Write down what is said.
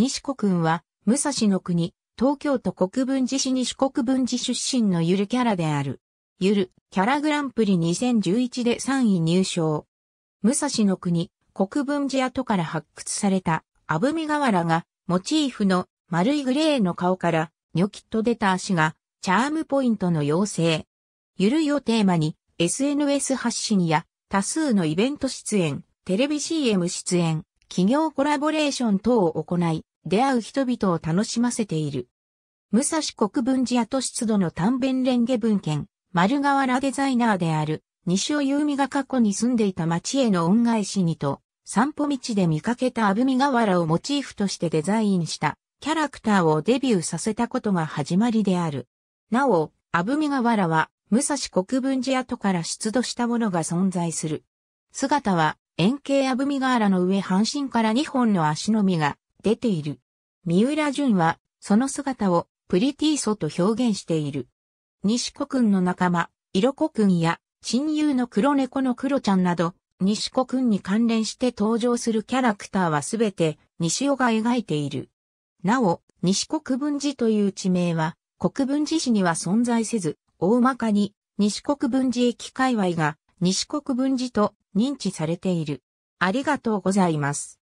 西古君は、武蔵の国、東京都国分寺市西国分寺出身のゆるキャラである。ゆる、キャラグランプリ2011で3位入賞。武蔵の国、国分寺跡から発掘された、あぶみ瓦が、モチーフの丸いグレーの顔から、ニョキっと出た足が、チャームポイントの妖精。ゆるいをテーマに、SNS 発信や、多数のイベント出演、テレビ CM 出演、企業コラボレーション等を行い、出会う人々を楽しませている。武蔵国分寺跡湿度の短弁連下文献、丸河原デザイナーである、西尾優美が過去に住んでいた町への恩返しにと、散歩道で見かけた阿み河原をモチーフとしてデザインした、キャラクターをデビューさせたことが始まりである。なお、阿み河原は、武蔵国分寺跡から出土したものが存在する。姿は、円形阿み河原の上半身から2本の足のみが出ている。三浦淳は、その姿を、プリティーソと表現している。西くんの仲間、色くんや、親友の黒猫の黒ちゃんなど、西くんに関連して登場するキャラクターはすべて、西尾が描いている。なお、西国分寺という地名は、国分寺市には存在せず、大まかに、西国分寺駅界隈が、西国分寺と認知されている。ありがとうございます。